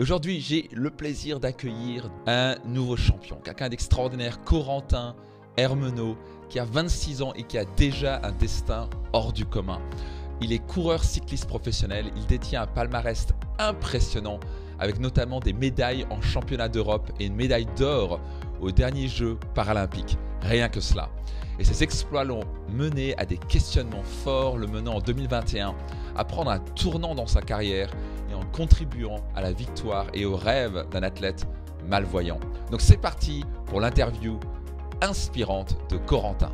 aujourd'hui, j'ai le plaisir d'accueillir un nouveau champion, quelqu'un d'extraordinaire, Corentin Hermenot, qui a 26 ans et qui a déjà un destin hors du commun. Il est coureur cycliste professionnel, il détient un palmarès impressionnant, avec notamment des médailles en championnat d'Europe et une médaille d'or aux derniers Jeux paralympiques. Rien que cela. Et ces exploits l'ont mené à des questionnements forts, le menant en 2021 à prendre un tournant dans sa carrière et en contribuant à la victoire et au rêve d'un athlète malvoyant. Donc c'est parti pour l'interview inspirante de Corentin.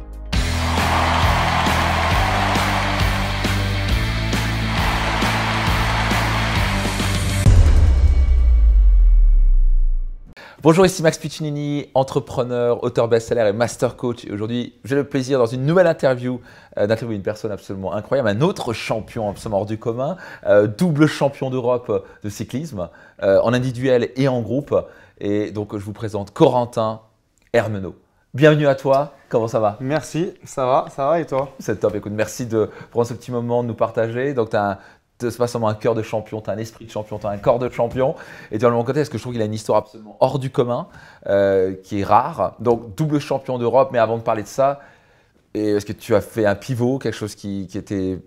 Bonjour, ici Max Piccinini, entrepreneur, auteur best-seller et master coach. aujourd'hui, j'ai le plaisir dans une nouvelle interview euh, d'interviewer une personne absolument incroyable, un autre champion absolument hors du commun, euh, double champion d'Europe euh, de cyclisme, en individuel et en groupe. Et donc, je vous présente Corentin Hermenot. Bienvenue à toi, comment ça va Merci, ça va, ça va et toi C'est top, écoute, merci de prendre ce petit moment de nous partager. Donc, tu te seulement un cœur de champion, tu as un esprit de champion, tu as un corps de champion. Et de mon côté, est-ce que je trouve qu'il a une histoire absolument hors du commun, euh, qui est rare. Donc, double champion d'Europe, mais avant de parler de ça, est-ce que tu as fait un pivot, quelque chose qui, était.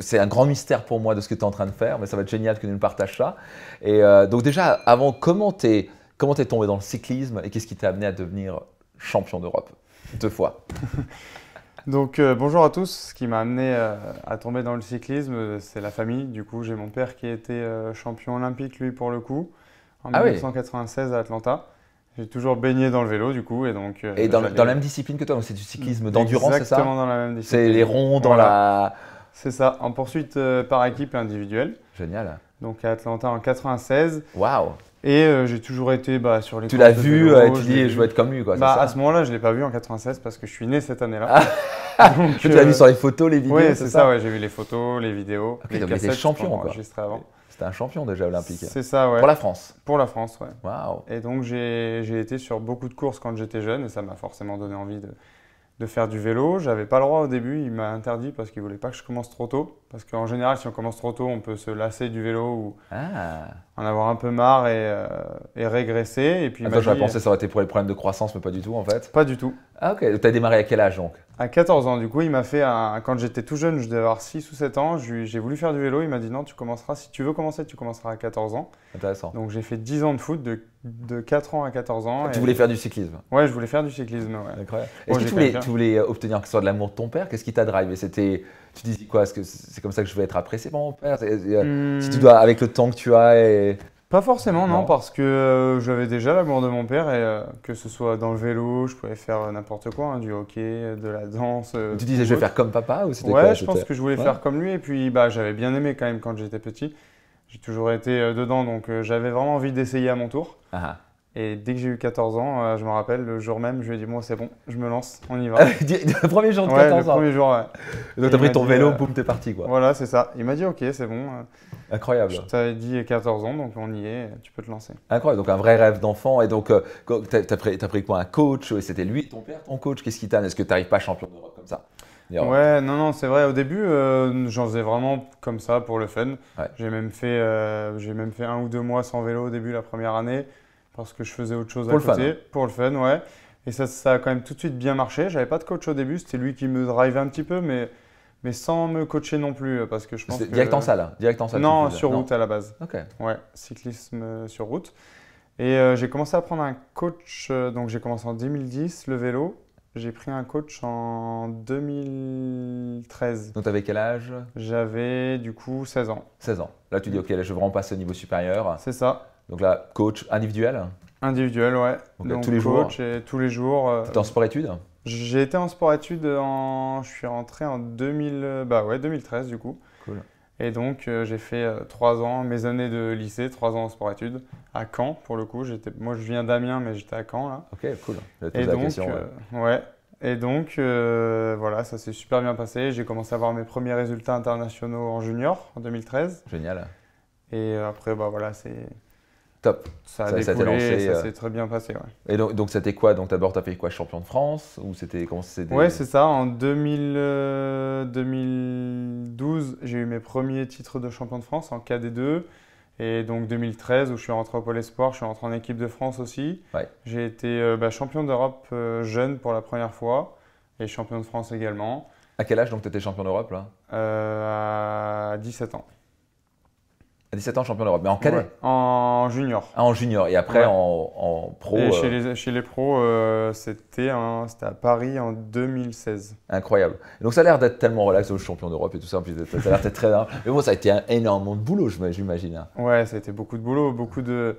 c'est un grand mystère pour moi de ce que tu es en train de faire, mais ça va être génial que tu nous partages ça. Et euh, donc, déjà, avant, comment tu comment es tombé dans le cyclisme et qu'est-ce qui t'a amené à devenir champion d'Europe deux fois Donc euh, bonjour à tous. Ce qui m'a amené euh, à tomber dans le cyclisme, euh, c'est la famille. Du coup, j'ai mon père qui était été champion olympique, lui, pour le coup, en 1996 ah à Atlanta. J'ai toujours baigné dans le vélo, du coup, et donc. et dans, la même discipline que toi, c'est du cyclisme mmh, d'endurance, c'est ça Exactement dans la même discipline. C'est les ronds dans la. C'est ça, en poursuite par équipe individuelle. Génial. Donc à Atlanta en 96. Waouh et euh, j'ai toujours été bah, sur les. Tu l'as vu, vélo, euh, tu dis, je veux être comme lui. Quoi, bah, à ce moment-là, je ne l'ai pas vu en 96 parce que je suis né cette année-là. Ah. tu l'as euh, vu sur les photos, les vidéos Oui, c'est ça, ouais, j'ai vu les photos, les vidéos. Okay, un champion. Enregistré avant. C'était un champion déjà olympique. C'est ça, ouais. Pour la France. Pour la France, ouais. Waouh. Et donc j'ai été sur beaucoup de courses quand j'étais jeune et ça m'a forcément donné envie de, de faire du vélo. J'avais pas le droit au début, il m'a interdit parce qu'il voulait pas que je commence trop tôt. Parce qu'en général, si on commence trop tôt, on peut se lasser du vélo ou, ah en avoir un peu marre et, euh, et régresser. Et puis Attends, ah, pensé que ça aurait été pour les problèmes de croissance, mais pas du tout en fait. Pas du tout. Ah ok, tu as démarré à quel âge donc À 14 ans, du coup, il m'a fait un... Quand j'étais tout jeune, je devais avoir 6 ou 7 ans, j'ai voulu faire du vélo, il m'a dit non, tu commenceras, si tu veux commencer, tu commenceras à 14 ans. Intéressant. Donc j'ai fait 10 ans de foot, de, 4 ans à 14 ans. Ah, et... Tu voulais faire du cyclisme Ouais, je voulais faire du cyclisme, ouais. Est-ce que tu voulais, obtenir que ce soit de l'amour de ton père Qu'est-ce qui t'a drivé C'était tu disais quoi Est-ce que c'est comme ça que je vais être apprécié par mon père euh, hmm. Si tu dois, avec le temps que tu as et. Pas forcément, non, parce que euh, j'avais déjà l'amour de mon père et euh, que ce soit dans le vélo, je pouvais faire n'importe quoi, hein, du hockey, de la danse. tu disais je vais faire comme papa ou c'était Ouais, je pense que je voulais faire comme lui et puis bah, j'avais bien aimé quand même quand j'étais petit. J'ai toujours été dedans donc j'avais vraiment envie d'essayer à mon tour. Ah. ah. Et dès que j'ai eu 14 ans, euh, je me rappelle, le jour même, je lui ai dit, bon, c'est bon, je me lance, on y va. Ah, le premier jour de ouais, 14 ans. Le premier jour, ouais. Donc t'as pris ton vélo, euh, boum, t'es parti, quoi. Voilà, c'est ça. Il m'a dit, ok, c'est bon. Euh, Incroyable. Je t'avais dit 14 ans, donc on y est, tu peux te lancer. Incroyable, donc un vrai rêve d'enfant. Et donc, t'as as pris, quoi Un coach C'était lui, ton père, ton coach Qu'est-ce qui t'a Est-ce que t'arrives pas champion d'Europe comme ça Ouais, non, non, c'est vrai. Au début, j'en faisais vraiment comme ça pour le fun. J'ai même fait, j'ai même fait un ou deux mois sans vélo au début la première année parce que je faisais autre chose pour à côté. Le fun. Hein. Pour le fun, ouais. Et ça, ça a quand même tout de suite bien marché. J'avais pas de coach au début, c'était lui qui me drive un petit peu, mais, mais sans me coacher non plus, euh, parce que je pense Direct en salle, hein. direct en salle. Non, sur route à la base. Ok. Ouais, cyclisme euh, sur route. Et euh, j'ai commencé à prendre un coach, donc j'ai commencé en 2010, le vélo. J'ai pris un coach en 2013. Donc avais quel âge J'avais du coup 16 ans. 16 ans. Là tu dis ok, là je vais vraiment pas au niveau supérieur. C'est ça. Donc là, coach individuel Individuel, ouais. Donc, tous les jours et tous les jours. Euh, en sport-études J'ai été en sport-études en. Je suis rentré en 2000, bah ouais, 2013 du coup. Cool. Et donc, euh, j'ai fait euh, trois ans, mes années de lycée, trois ans en sport-études, à Caen, pour le coup. J'étais, moi, je viens d'Amiens, mais j'étais à Caen, là. Ok, cool. Et donc, ouais. Et donc, voilà, ça s'est super bien passé. J'ai commencé à avoir mes premiers résultats internationaux en junior, en 2013. Génial. Et après, bah voilà, c'est Top. Ça a ça euh, s'est très bien passé. Et donc, c'était quoi Donc d'abord, tu as fait quoi Champion de France ou c'était comment c'était Ouais, c'est ça. En 2012, euh, j'ai eu mes premiers titres de champion de France en KD2. Et donc 2013, où je suis rentré au Pôle Espoir, je suis rentré en équipe de France aussi. J'ai été euh, bah, champion d'Europe jeune pour la première fois et champion de France également. À quel âge donc tu étais champion d'Europe là À 17 ans. 17 ans, champion d'Europe, mais en cadet En junior. Ah, en junior, et après en, pro. Et euh, chez, les, chez les pros, euh, c'était à Paris en 2016. Incroyable. Donc ça a l'air d'être tellement relax, au champion d'Europe et tout ça, en plus, ça a l'air d'être très bien. Mais bon, ça a été un, énormément de boulot, j'imagine. Hein. Ouais, ça a été beaucoup de boulot, beaucoup de,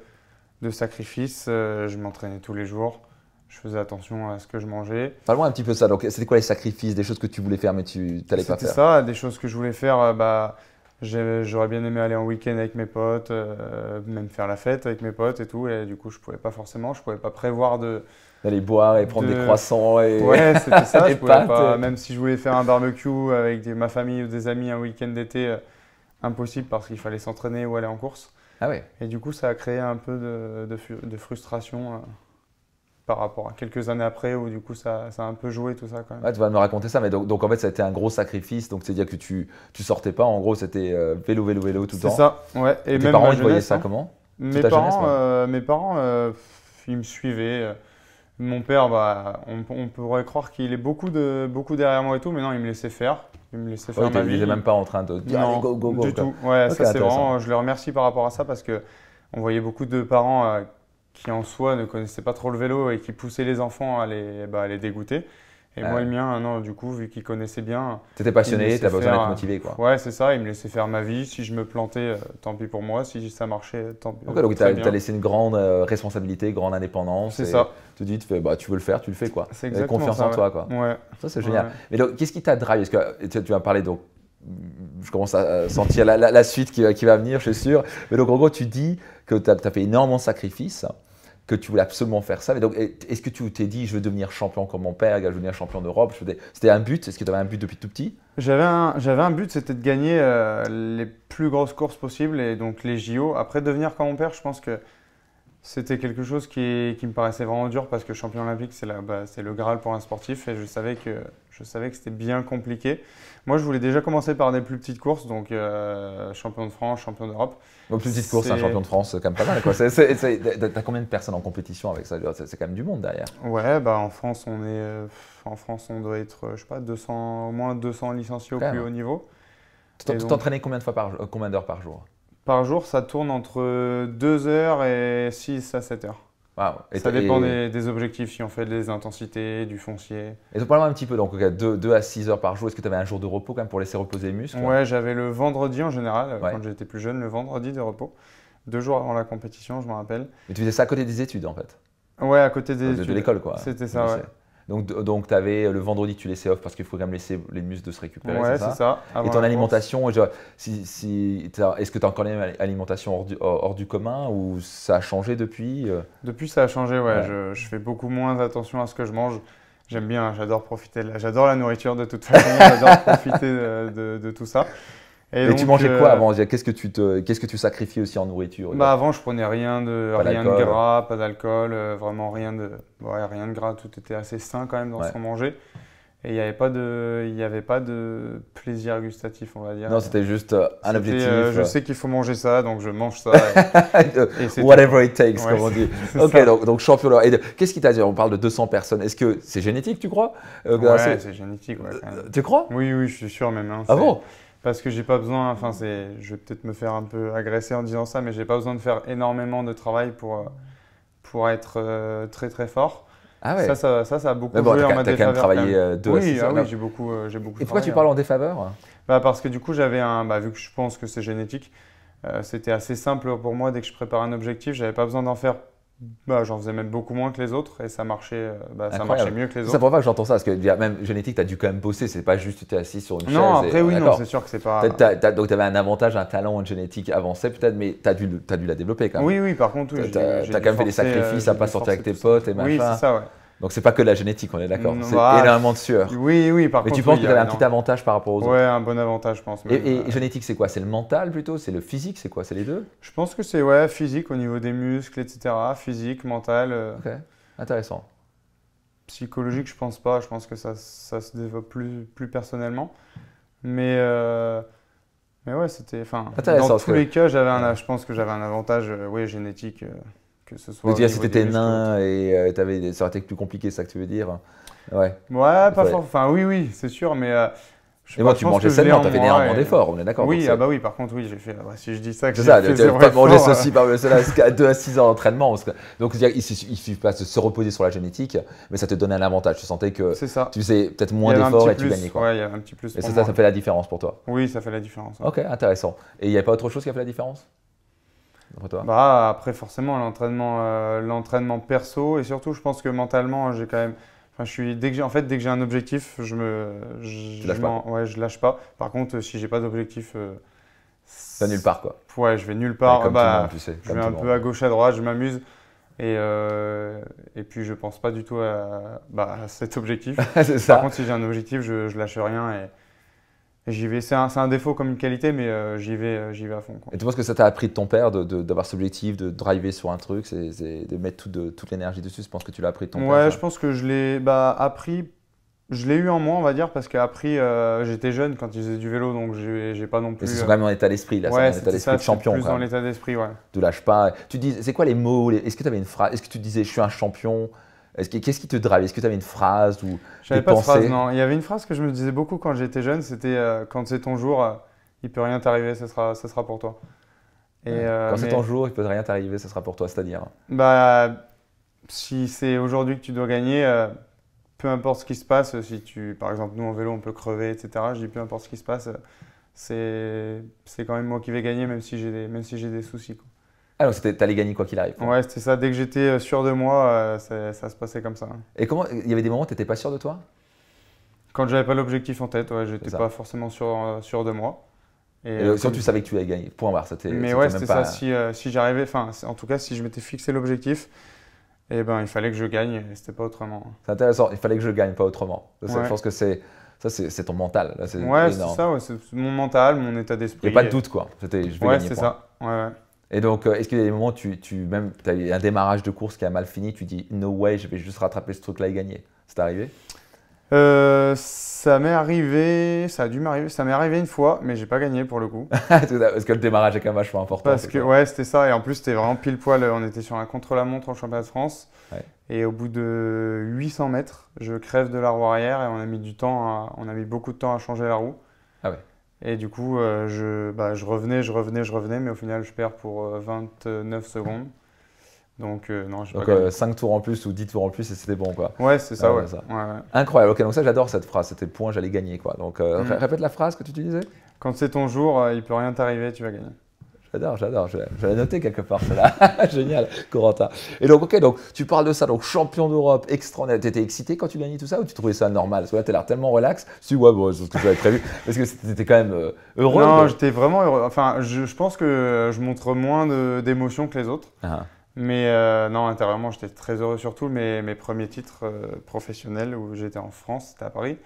de sacrifices. Euh, je m'entraînais tous les jours je faisais attention à ce que je mangeais. Parle-moi un petit peu ça. Donc, c'était quoi les sacrifices, des choses que tu voulais faire mais tu n'allais pas faire C'était ça, des choses que je voulais faire. Bah, J'aurais bien aimé aller en week-end avec mes potes, euh, même faire la fête avec mes potes et tout. Et du coup, je pouvais pas forcément, je pouvais pas prévoir de. D'aller boire et prendre des croissants et. Ouais, c'était ça. je pouvais pas, même si je voulais faire un barbecue avec ma famille ou des amis un week-end d'été, euh, impossible parce qu'il fallait s'entraîner ou aller en course. Ah Et du coup, ça a créé un peu de, de, frustration. Euh, par rapport à quelques années après où du coup ça, a un peu joué tout ça quand même. Ouais, tu vas me raconter ça, mais donc, en fait ça a été un gros sacrifice, donc c'est-à-dire que tu, tu sortais pas, en gros c'était euh, vélo, vélo, vélo tout le temps. C'est ça, ouais. Et, tes parents, ils voyaient ça hein. comment euh, mes parents, mes euh, parents, ils me suivaient. Mon père, bah, on, pourrait croire qu'il est beaucoup, de, beaucoup derrière moi et tout, mais non, il me laissait faire. Il me laissait faire ma même pas en train de dire non, go, go, go. Du tout. Ouais, ça c'est vraiment, je le remercie par rapport à ça parce que on voyait beaucoup de parents qui en soi ne connaissait pas trop le vélo et qui poussait les enfants à les, bah, les dégoûter. Et moi, le mien, non, du coup, vu qu'il connaissait bien. T'étais passionné, tu avais besoin d'être motivé, quoi. Ouais, c'est ça, il me laissait faire ma vie. Si je me plantais, euh, tant pis pour moi. Si ça marchait, tant pis. Okay, donc, t'as as laissé une grande euh, responsabilité, grande indépendance. C'est ça. Tu te dis, tu, fais, bah, tu veux le faire, tu le fais, quoi. C'est exactement confiance en toi, quoi. Ouais. Ça, c'est génial. Mais donc, qu'est-ce qui t'a drive Parce que tu, vas parler, donc, je commence à sentir la, suite qui, qui, va venir, je suis sûr. Mais donc, en gros, tu dis que tu as, fait énormément de sacrifices que tu voulais absolument faire ça. Mais donc, est-ce que tu t'es dit, je veux devenir champion comme mon père, je veux devenir champion d'Europe C'était un but Est-ce que tu avais un but depuis tout petit J'avais un, un but, c'était de gagner euh, les plus grosses courses possibles et donc les JO. Après, devenir comme mon père, je pense que c'était quelque chose qui, me paraissait vraiment dur parce que champion olympique, bah, c'est le Graal pour un sportif et je savais que, je savais que c'était bien compliqué. Moi, je voulais déjà commencer par des plus petites courses, donc euh, champion de France, champion d'Europe. Donc, plus petite course, un champion de France, c'est quand même pas mal. as combien de personnes en compétition avec ça C'est quand même du monde derrière. Ouais, bah, en, France, on est, euh, en France, on doit être, euh, je sais pas, 200, au moins 200 licenciés au plus haut hein. niveau. Tu t'entraînais combien d'heures par, par jour par jour, ça tourne entre 2 h et 6 à 7 h Et ça dépend des, objectifs, si on fait des intensités, du foncier. Et donc, parlons un petit peu, donc 2, à 6 heures par jour, est-ce que tu avais un jour de repos quand même pour laisser reposer les muscles Ouais, j'avais le vendredi en général, quand j'étais plus jeune, le vendredi de repos. Deux jours avant la compétition, je me rappelle. Mais tu faisais ça à côté des études en fait Ouais, à côté des de, l'école quoi. C'était ça, donc, donc tu avais euh, le vendredi, tu laissais off parce qu'il faut quand même laisser les muscles de se récupérer. c'est ça. et ton alimentation, est-ce que tu as encore même alimentation hors du, commun ou ça a changé depuis euh? Depuis, ça a changé, ouais. Je, fais beaucoup moins attention à ce que je mange. J'aime bien, j'adore profiter, j'adore la nourriture de toute façon, j'adore profiter de tout ça. Et, tu mangeais quoi euh, avant Qu'est-ce que tu te, qu'est-ce que tu sacrifiais aussi en nourriture Bah avant, je prenais rien de, rien de gras, pas d'alcool, euh, vraiment rien de, rien de gras. Tout était assez sain quand même dans ce qu'on mangeait. Et il n'y avait pas de, il avait pas de plaisir gustatif, on va dire. Non, c'était juste euh, un objectif. je sais qu'il faut manger ça, donc je mange ça. Whatever it takes, comme on dit. ok, donc, champion. De... Qu'est-ce qui t'a dit On parle de 200 personnes. Est-ce que c'est génétique, tu crois Ouais, c'est génétique. tu crois Oui, oui, je suis sûr même. Hein, ah bon parce que j'ai pas besoin, enfin c'est, je vais peut-être me faire un peu agresser en disant ça, mais j'ai pas besoin de faire énormément de travail pour, euh, pour être euh, très très fort. Ah ouais. ça, ça, ça, a beaucoup bon, joué en ma défaveur. quand travaillé euh, Oui, ah oui j'ai beaucoup, j'ai beaucoup. Et pourquoi tu parles en hein. défaveur bah parce que du coup j'avais un, bah, vu que je pense que c'est génétique, c'était assez simple pour moi dès que je prépare un objectif, j'avais pas besoin d'en faire bah, j'en faisais même beaucoup moins que les autres et ça marchait, euh, bah, ça marchait mieux que les autres. C'est pour pas que j'entends ça, parce que même génétique, tu as dû quand même bosser, c'est pas juste tu t'es assis sur une non, chaise. Après, oui, non, c'est sûr que c'est pas. donc tu avais un avantage, un talent une génétique avancée peut-être, mais tu as, dû, as dû la développer quand même. Oui, oui, par contre, oui. Tu as, quand même fait des euh, sacrifices à pas sortir avec tes potes et machin. Oui, c'est ça, ouais. Donc c'est pas que la génétique, on est d'accord. C'est est de sueur. Oui, oui, par contre. Mais tu penses qu'il que tu un petit avantage par rapport aux autres Ouais, un bon avantage, je pense. Et, euh. génétique, c'est quoi C'est le mental plutôt C'est le physique C'est quoi C'est les deux Je pense que c'est ouais, physique au niveau des muscles, etc. Physique, mental. Euh. ok, intéressant. Psychologique, je pense pas. Je pense que ça, ça se développe plus, plus personnellement. Mais. Euh, mais ouais, c'était. Enfin, dans tous les cas, j'avais un, je pense que j'avais un avantage, euh, oui, génétique que ce soit. Donc, si nain et euh, avais, ça aurait été plus compliqué, ça que tu veux dire Ouais. Ouais, pas fort. Enfin, oui, oui, c'est sûr, mais. Euh, je et moi, tu mangeais sainement, t'as fait énormément d'efforts, on est d'accord Oui, ah bah oui, par contre, oui, j'ai fait. si je dis ça, que C'est ça, tu pas mangé ceci euh. par cela à 2 à 6 ans d'entraînement. Donc, il ne suffit pas de se reposer sur la génétique, mais ça te donnait un avantage. Tu sentais que ça. tu faisais peut-être moins d'efforts et tu gagnais. Quoi. il y a un petit plus. Et ça, ça, fait la différence pour toi Oui, ça fait la différence. Ok, intéressant. Et il n'y a pas autre chose qui a fait la différence bah, Après, forcément, l'entraînement, euh, l'entraînement perso. Et surtout, je pense que mentalement, j'ai quand même. Enfin, je suis, dès que j'ai, en fait, dès que j'ai un objectif, je ne Ouais, lâche pas. Par contre, si j'ai pas d'objectif. Ça euh, nulle part, quoi. Ouais, je vais nulle part. je vais un peu à gauche, à droite, je m'amuse. Et, euh, et puis, je pense pas du tout à, bah, cet objectif. Par contre, si j'ai un objectif, je, ne lâche rien. Et, j'y vais. C'est un, un, défaut comme une qualité, mais euh, j'y vais, euh, j'y vais à fond. Et tu penses que ça t'a appris de ton père d'avoir ce objectif, de driver sur un truc, c'est de mettre toute l'énergie dessus Je pense que tu l'as appris de ton père Ouais, je pense que je l'ai bah, appris. Je l'ai eu en moi, on va dire, parce qu'après, euh, j'étais jeune quand ils faisaient du vélo, donc j'ai pas non plus. C'est vraiment un état d'esprit, là, ouais, c'est d'esprit de champion. plus dans l'état d'esprit, ouais. Tu lâches pas. Tu dis, c'est quoi les mots Est-ce que tu avais une phrase Est-ce que tu disais, je suis un champion Qu'est-ce qui te drive Est-ce que tu avais une phrase ou J'avais pas de phrase, non. Il y avait une phrase que je me disais beaucoup quand j'étais jeune, c'était euh, quand c'est ton jour, il euh, il peut rien t'arriver, ça sera, ça sera pour toi. Euh, quand c'est ton jour, il peut rien t'arriver, ça sera pour toi, c'est-à-dire Bah, si c'est aujourd'hui que tu dois gagner, peu importe ce qui se passe, si tu, par exemple, nous en vélo, on peut crever, etc. Je dis peu importe ce qui se passe, c'est, c'est quand même moi qui vais gagner, même si j'ai des, même si j'ai des soucis. Alors, ah, non, t'allais gagner quoi qu'il arrive. Ouais, c'était ça. Dès que j'étais euh, sûr de moi, euh, ça, se passait comme ça. Et comment Il y avait des moments où t'étais pas sûr de toi Quand j'avais pas l'objectif en tête, ouais, j'étais pas forcément sûr, euh, sûr de moi. Et, tu savais que tu allais gagner, point barre, c'était. Mais ouais, c'était ça. Si, si j'arrivais, enfin, en tout cas, si je m'étais fixé l'objectif, eh ben, il fallait que je gagne. C'était pas autrement. C'est intéressant. Il fallait que je gagne, pas autrement. Je pense que c'est. Ça, c'est ton mental. ouais, c'est ça, mon mental, mon état d'esprit. Il n'y a pas de doute, quoi. C'était, je vais ouais, c'est ça. ouais. Et donc, euh, est-ce qu'il y a des moments où tu, tu as eu un démarrage de course qui a mal fini, tu dis no way, je vais juste rattraper ce truc-là et gagner C'est arrivé euh, ça m'est arrivé, ça a dû m'arriver, ça m'est arrivé une fois, mais j'ai pas gagné pour le coup. Parce que le démarrage est quand même vachement important. Parce que ouais, c'était ça, et en plus c'était vraiment pile poil. On était sur un contre-la-montre en championnat de France, et au bout de 800 mètres, je crève de la roue arrière et on a mis du temps, on a mis beaucoup de temps à changer la roue. Ah ouais. Et du coup, euh, bah, je, revenais, je revenais, je revenais, mais au final, je perds pour 29 euh, secondes. Donc, 5 euh, tours en plus ou 10 tours en plus, et c'était bon, quoi. Ouais, c'est ça, ah, ouais. Incroyable. Ok, donc ça, j'adore cette phrase. C'était le point, j'allais gagner, quoi. Mm. répète la phrase que tu utilisais. Quand c'est ton jour, il peut rien t'arriver, tu vas gagner. J'adore, j'adore. Je, je noté quelque part, cela, Génial, Corentin. Et donc, ok, donc tu parles de ça, donc champion d'Europe, extraordinaire. T'étais excité quand tu gagnais tout ça ou tu trouvais ça normal Parce que là, t'as l'air tellement relax. dis ouais, bon, c'est ce que j'avais prévu. Parce que t'étais quand même euh, heureux. Non, j'étais vraiment heureux. Enfin, je, pense que euh, je montre moins d'émotions que les autres. Ah. Mais euh, non, intérieurement, j'étais très heureux, surtout mes, mes premiers titres professionnels où j'étais en France, c'était à Paris.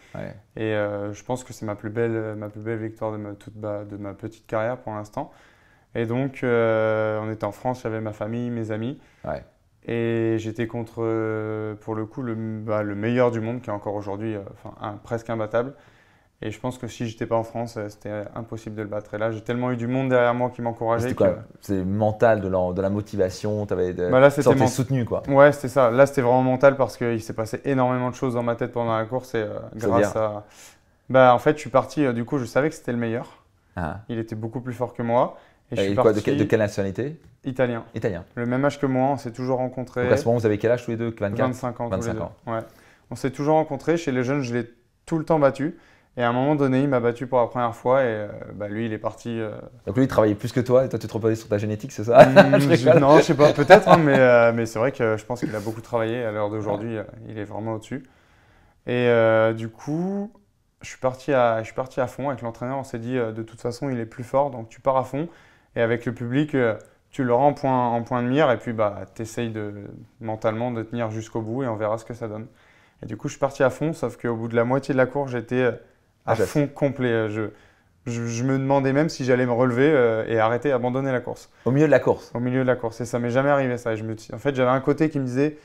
Et je pense que c'est ma, plus belle, ma plus belle victoire de ma, toute, de ma petite carrière pour l'instant. Et donc, euh, on était en France, j'avais ma famille, mes amis. Et j'étais contre, euh, pour le coup, bah, le, meilleur du monde, qui est encore aujourd'hui euh, presque imbattable. Et je pense que si j'étais pas en France, c'était impossible de le battre. Et là, j'ai tellement eu du monde derrière moi qui m'encourageait. Que... C'est mental, de la, motivation, tu avais de... Bah soutenu. Quoi. Ouais, c'était ça. Là, c'était vraiment mental parce qu'il s'est passé énormément de choses dans ma tête pendant la course. Et grâce à. Bah, en fait, je suis parti, du coup, je savais que c'était le meilleur. Ah. Il était beaucoup plus fort que moi de, quelle nationalité Italien. Italien. Le même âge que moi, on s'est toujours rencontrés. à ce moment, vous avez quel âge tous les deux 24 25 ans. ans. Ouais. On s'est toujours rencontrés. Chez les jeunes, je l'ai tout le temps battu. Et à un moment donné, il m'a battu pour la première fois et euh, bah, lui, il est parti. Euh, donc lui, il travaillait plus que toi et toi, tu te reposais sur ta génétique, c'est ça Non, hmm, je, Non, je sais pas, peut-être, hein, mais, euh, mais c'est vrai que je pense qu'il a beaucoup travaillé. À l'heure d'aujourd'hui, il est vraiment au-dessus. Et du coup, je suis, parti à, je suis parti à fond avec l'entraîneur. On s'est dit, de toute façon, il est plus fort, donc tu pars à fond. Et avec le public, euh, tu le rends en point, en point de mire et puis bah, tu essayes de, mentalement de tenir jusqu'au bout et on verra ce que ça donne. Et du coup, je suis parti à fond, sauf qu'au bout de la moitié de la course, j'étais euh, à fond complet. Euh, je, je, me demandais même si j'allais me relever et arrêter, abandonner la course. Au milieu de la course Au milieu de la course. Et ça m'est jamais arrivé ça. me, en fait, j'avais un côté qui me disait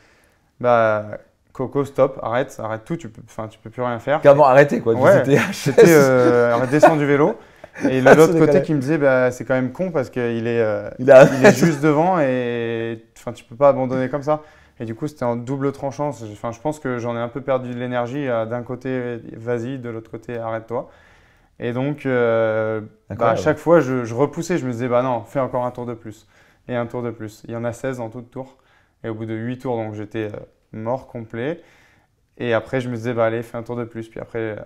bah, Coco, stop, arrête, arrête tout, tu peux, tu peux plus rien faire. Comment arrêter quoi ouais, J'étais descends du vélo. Et de ah, l'autre côté qui me disait, bah, c'est quand même con parce qu'il est, il, il, est euh, juste devant et enfin, tu peux pas abandonner comme ça. Et du coup, c'était en double tranchant. Enfin, je pense que j'en ai un peu perdu de l'énergie. D'un côté, vas-y, de l'autre côté, arrête-toi. Et donc, euh, bah, à chaque fois, je, repoussais. Je me disais, bah non, fais encore un tour de plus. Et un tour de plus. Il y en a 16 en tout tour. Et au bout de 8 tours, donc j'étais euh, mort complet. Et après, je me disais, bah allez, fais un tour de plus. Puis après,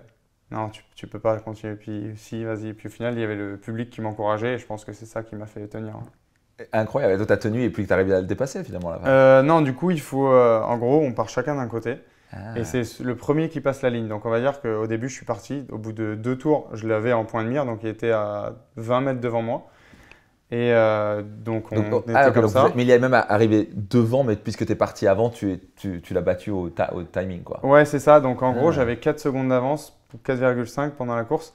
non, tu, ne peux pas continuer. Puis si, vas-y. Puis au final, il y avait le public qui m'encourageait et je pense que c'est ça qui m'a fait tenir. Hein. Incroyable. Et toi, ta tenu et puis tu arrives à le dépasser finalement euh, non, du coup, il faut. Euh, en gros, on part chacun d'un côté. Ah. Et c'est le premier qui passe la ligne. Donc on va dire qu'au début, je suis parti. Au bout de deux tours, je l'avais en point de mire. Donc il était à 20 mètres devant moi. Et euh, donc, on était ah, comme mais il a même arrivé devant, mais puisque tu es parti avant, tu, tu, tu l'as battu au, au, timing. Quoi. Ouais, c'est ça. Donc, en gros, ah. j'avais 4 secondes d'avance, 4,5 pendant la course.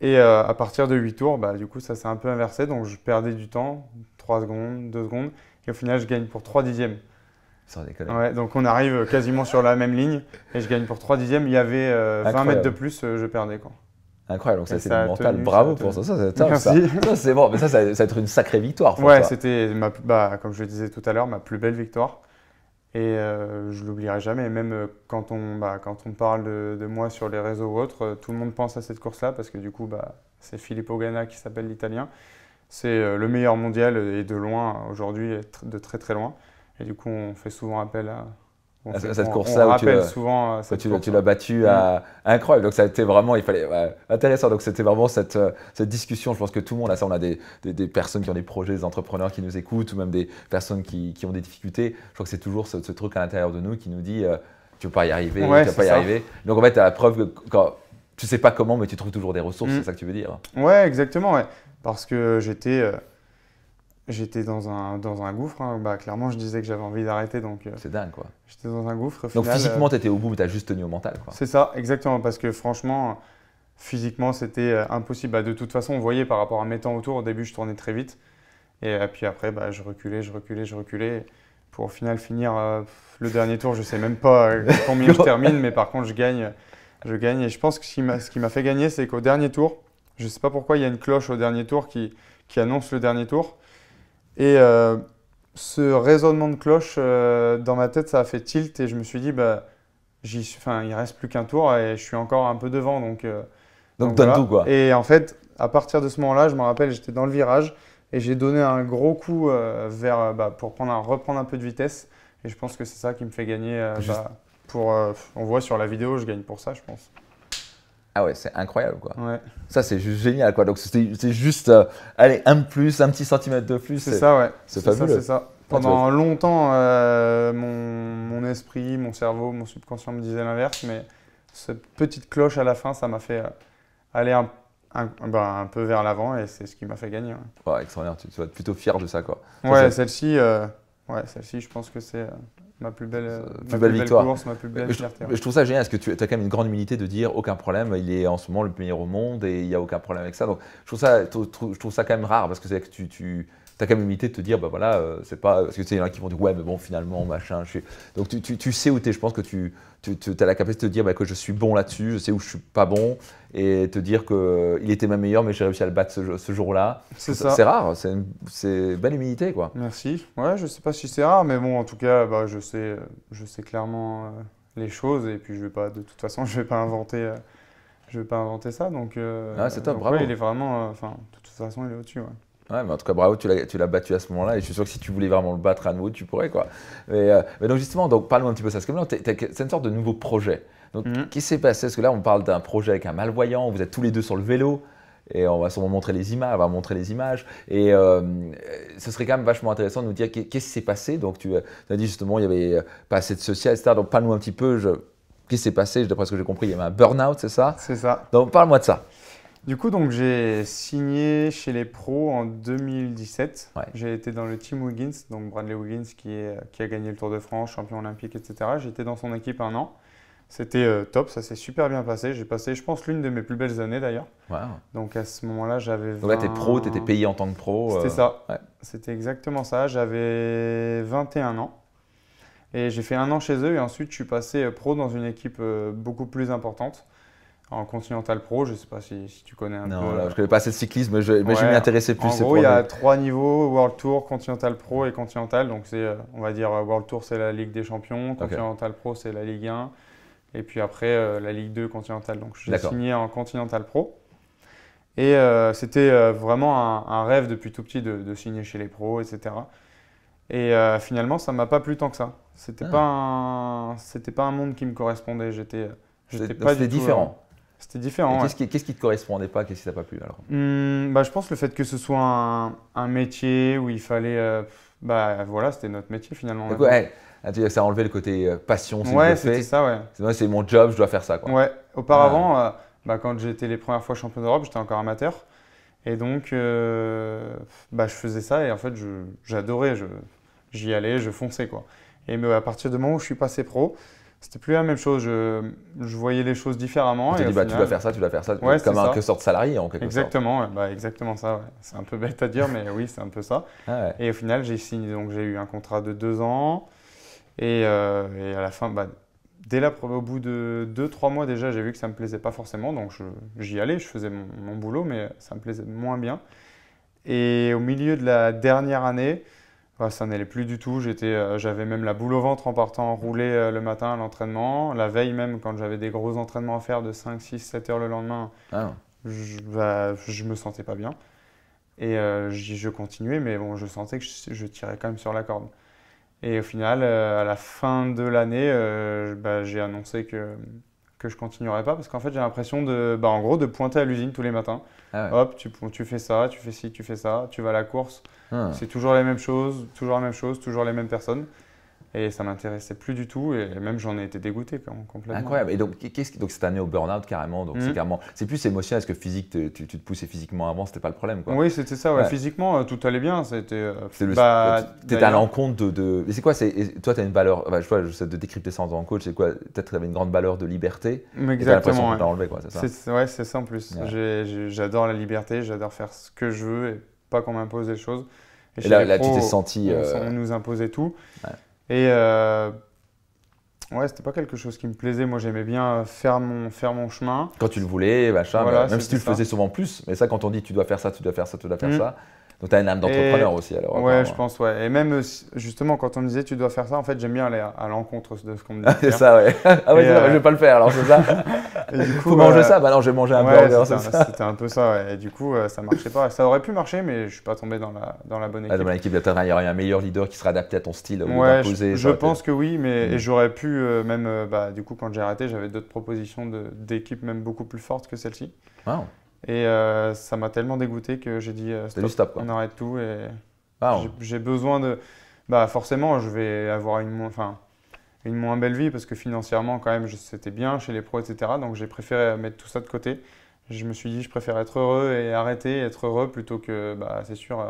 Et euh, à partir de 8 tours, bah, du coup, ça s'est un peu inversé. Donc, je perdais du temps, 3 secondes, 2 secondes. Et au final, je gagne pour 3 dixièmes. Sans déconner. donc, on arrive quasiment sur la même ligne. Et je gagne pour 3 dixièmes. Il y avait 20 euh, mètres de plus, euh, je perdais. Incroyable, donc ça, c'est mental. Bravo pour ça. Ça, c'est top. bon, mais ça, ça, va être une sacrée victoire. Ouais, c'était, ma, bah, comme je le disais tout à l'heure, ma plus belle victoire. Et euh, je l'oublierai jamais. même euh, quand on, bah, quand on parle de, moi sur les réseaux ou autres, euh, tout le monde pense à cette course-là parce que du coup, bah, c'est Filippo Ganna qui s'appelle l'Italien. C'est euh, le meilleur mondial et de loin aujourd'hui, de très très loin. Et du coup, on fait souvent appel à, à, cette course-là où tu l'as, souvent euh, tu, l'as battu à, mm. incroyable. Donc ça a été vraiment, il fallait intéressant. Donc c'était vraiment cette, euh, cette discussion. Je pense que tout le monde, a ça, on a des, personnes qui ont des projets, des entrepreneurs qui nous écoutent, ou même des personnes qui, ont des difficultés. Je crois que c'est toujours ce, truc à l'intérieur de nous qui nous dit, euh, tu tu peux pas y arriver, tu vas pas y arriver. Donc en fait, tu as la preuve que quand, tu sais pas comment, mais tu trouves toujours des ressources. Mm. C'est ça que tu veux dire. Ouais, exactement. Parce que j'étais j'étais dans un, dans un gouffre. Hein. Bah, clairement, je disais que j'avais envie d'arrêter. donc euh, C'est dingue, quoi. J'étais dans un gouffre. donc physiquement, euh, tu étais au bout, mais tu as juste tenu au mental, C'est ça, exactement. Parce que franchement, physiquement, c'était euh, impossible. Bah, de toute façon, on voyait par rapport à mes temps autour. Au début, je tournais très vite. Et puis après, bah, je reculais, je reculais, je reculais. Pour au final finir le dernier tour, je sais même pas combien je termine, mais par contre, je gagne. Je gagne. Et je pense que ce qui m'a fait gagner, c'est qu'au dernier tour, je sais pas pourquoi, il y a une cloche au dernier tour qui, qui annonce le dernier tour. Et euh, ce raisonnement de cloche, euh, dans ma tête, ça a fait tilt et je me suis dit, bah, j'y il reste plus qu'un tour et je suis encore un peu devant. Donc, euh, donc, tout, quoi. Et en fait, à partir de ce moment-là, je me rappelle, j'étais dans le virage et j'ai donné un gros coup vers, bah, pour reprendre un peu de vitesse. Et je pense que c'est ça qui me fait gagner. Bah, pour, on voit sur la vidéo, je gagne pour ça, je pense. Ah ouais, c'est incroyable quoi. Ouais. Ça c'est juste génial quoi. Donc c'est juste, euh, allez, un plus, un petit centimètre de plus. C'est ça ouais. C'est fabuleux. C'est ça. Ah, Pendant longtemps, euh, mon, esprit, mon cerveau, mon subconscient me disait l'inverse, mais cette petite cloche à la fin, ça m'a fait euh, aller ben, un, peu vers l'avant et c'est ce qui m'a fait gagner. Ouais. extraordinaire. Tu, dois être plutôt fier de ça quoi. ouais, celle-ci, ouais, celle-ci, je pense que c'est ma plus belle, plus belle victoire. je, trouve ça génial parce que tu as quand même une grande humilité de dire aucun problème, il est en ce moment le meilleur au monde et il n'y a aucun problème avec ça. Donc je trouve ça, je trouve ça quand même rare parce que c'est que tu quand même l'humilité de te dire, bah voilà, euh, c'est pas. Parce que tu sais, il qui vont dire, ouais, mais bon, finalement, machin. Je suis... Donc tu, tu, tu, sais où t'es. Je pense que tu, tu, as la capacité de te dire bah, que je suis bon là-dessus, je sais où je suis pas bon, et te dire qu'il était ma meilleur, mais j'ai réussi à le battre ce, jour-là. C'est ça. C'est rare, hein, c'est une belle humilité, quoi. Merci. Ouais, je sais pas si c'est rare, mais bon, en tout cas, bah, je, sais, je sais clairement euh, les choses, et puis je vais pas, de toute façon, je vais pas inventer. Euh, je vais pas inventer ça, donc. ah, c'est top, il est vraiment. Enfin, de toute façon, il est au-dessus, ouais mais en tout cas, bravo, tu l'as battu à ce moment-là. Et je suis sûr que si tu voulais vraiment le battre à nouveau, tu pourrais. Quoi. Mais, euh, donc, justement, donc, parle-moi un petit peu de ça. Parce que c'est une sorte de nouveau projet. Donc, mm-hmm. qu'est-ce qui s'est passé Parce que là, on parle d'un projet avec un malvoyant. Vous êtes tous les deux sur le vélo. Et on va sûrement montrer les images. On va montrer les images. Et euh, ce serait quand même vachement intéressant de nous dire qu'est-ce qui s'est passé. Donc, tu as dit justement, il n'y avait euh, pas assez de social, etc. Donc, parle moi un petit peu. qu'est-ce qui s'est passé D'après ce que j'ai compris, il y avait un burn-out, c'est ça C'est ça. Donc, parle-moi de ça. Du coup, donc j'ai signé chez les pros en 2017. J'ai été dans le team Wiggins, donc Bradley Wiggins qui, a gagné le Tour de France, champion olympique, etc. J'étais dans son équipe un an. C'était euh, top, ça s'est super bien passé. J'ai passé, je pense, l'une de mes plus belles années d'ailleurs. Donc à ce moment-là, j'avais. Donc là, t'es pro, t'étais payé en tant que pro. Euh, C'était ça. C'était exactement ça. J'avais 21 ans. Et j'ai fait un an chez eux et ensuite je suis passé euh, pro dans une équipe beaucoup plus importante en Continental Pro. Je ne sais pas si, tu connais un peu. Non, je ne connais pas assez de cyclisme, mais je je m'y intéressais plus. En gros, il y a trois niveaux World Tour, Continental Pro et Continental. Donc, c'est, euh, on va dire, euh, World Tour, c'est la Ligue des Champions, Continental Pro, c'est la Ligue 1, et puis après, euh, la Ligue 2 Continental. Donc, j'ai signé en Continental Pro. Et c'était vraiment un, rêve depuis tout petit de, signer chez les pros, etc. Et finalement, ça m'a pas plu tant que ça. C'était n'était ah. pas un, c'était pas un monde qui me correspondait. J'étais, j'étais pas des différent. C'était différent. Qu'est-ce qui, ne te correspondait pas Qu'est-ce qui t'a pas plu alors mmh, bah, Je pense le fait que ce soit un, métier où il fallait. Euh, bah voilà, c'était notre métier finalement. ouais, ça a enlevé le côté euh, passion. Ouais, c'était ça, ouais. C'est, c'est mon job, je dois faire ça. Quoi. Ouais, auparavant, euh, bah, quand j'étais les premières fois champion d'Europe, j'étais encore amateur. Et donc, bah, je faisais ça et en fait, j'adorais. j'y allais, je fonçais quoi. Et mais à partir du moment où je suis passé pro, c'était plus la même chose. Je, je voyais les choses différemment. Tu et dit, bah, tu dois faire ça, tu dois faire ça. comme un que sorte salarié en quelque exactement, sorte. bah, exactement ça. C'est un peu bête à dire, mais oui, c'est un peu ça. Ah et au final, j'ai signé. Donc, j'ai eu un contrat de deux ans. Et, euh, à la fin, bah, dès là, au bout de deux, trois mois déjà, j'ai vu que ça ne me plaisait pas forcément. Donc, j'y allais, je faisais mon, boulot, mais ça me plaisait moins bien. Et au milieu de la dernière année, ah, ça n'allait plus du tout. j'étais euh, j'avais même la boule au ventre en partant rouler euh, le matin à l'entraînement. La veille même, quand j'avais des gros entraînements à faire de 5, 6, 7 heures le lendemain, ah. je, ne bah, me sentais pas bien. Et euh, je continuais, mais bon, je sentais que je, tirais quand même sur la corde. Et au final, à la fin de l'année, bah, j'ai annoncé que que je continuerai pas parce qu'en fait j'ai l'impression de bah, en gros de pointer à l'usine tous les matins. Ah Hop, tu, fais ça, tu fais ci, tu fais ça, tu vas à la course. Ah. C'est toujours les mêmes choses, toujours la même chose, toujours les mêmes personnes. Et ça m'intéressait plus du tout, et même j'en ai été dégoûté complètement. Incroyable. Et donc, qu'est-ce donc cette année au burn-out carrément, donc c'est hmm. carrément, c'est plus émotionnel parce que physique, tu, tu, te poussais physiquement avant, c'était pas le problème quoi. Oui, c'était ça. Physiquement, euh, tout allait bien. C'était. Euh, bah, à l'encontre de. de... c'est quoi C'est toi, t'as une valeur. je vois, je sais de décrypter ça en tant que coach. C'est quoi Peut-être t'avais une grande valeur de liberté. Exactement. tu as quoi. C'est ça. Ouais, c'est ça en plus. J'adore la liberté. J'adore faire ce que je veux et pas qu'on m'impose des choses. Et, là, tu t'es senti. Euh, on nous imposait tout. Et euh, ouais, c'était pas quelque chose qui me plaisait. Moi, j'aimais bien faire mon, faire mon chemin. Quand tu le voulais, machin. Bah, même si tu le faisais souvent plus. Mais ça, quand on dit tu dois faire ça, tu dois faire ça, tu dois faire mm. ça, donc tu as une âme d'entrepreneur aussi alors. Ouais, je pense, ouais. Et même euh, justement, quand on me disait tu dois faire ça, en fait, j'aime bien aller à, l'encontre de ce qu'on me dit. c'est ça, ouais. Ah ouais, euh, je vais pas le faire alors, c'est ça. et Faut manger euh, ça, bah non, j'ai mangé un ouais, burger, C'était un peu ça, ouais. Et du coup, ça marchait pas. Ça aurait pu marcher, mais je suis pas tombé dans la, dans la bonne ah, équipe. dans l'équipe il y aurait un meilleur leader qui serait adapté à ton style. Ouais, je, je pense que oui, mais hmm. j'aurais pu, même, bah, du coup, quand j'ai raté, j'avais d'autres propositions d'équipe même beaucoup plus fortes que celle-ci. Et euh, ça m'a tellement dégoûté que j'ai dit euh, stop, on arrête tout. Et ah, j'ai besoin de. Bah forcément, je vais avoir une, enfin, une moins belle vie parce que financièrement, quand même, c'était bien chez les pros, etc. Donc j'ai préféré euh, mettre tout ça de côté. Je me suis dit, je préfère être heureux et arrêter, être heureux plutôt que, bah, c'est sûr,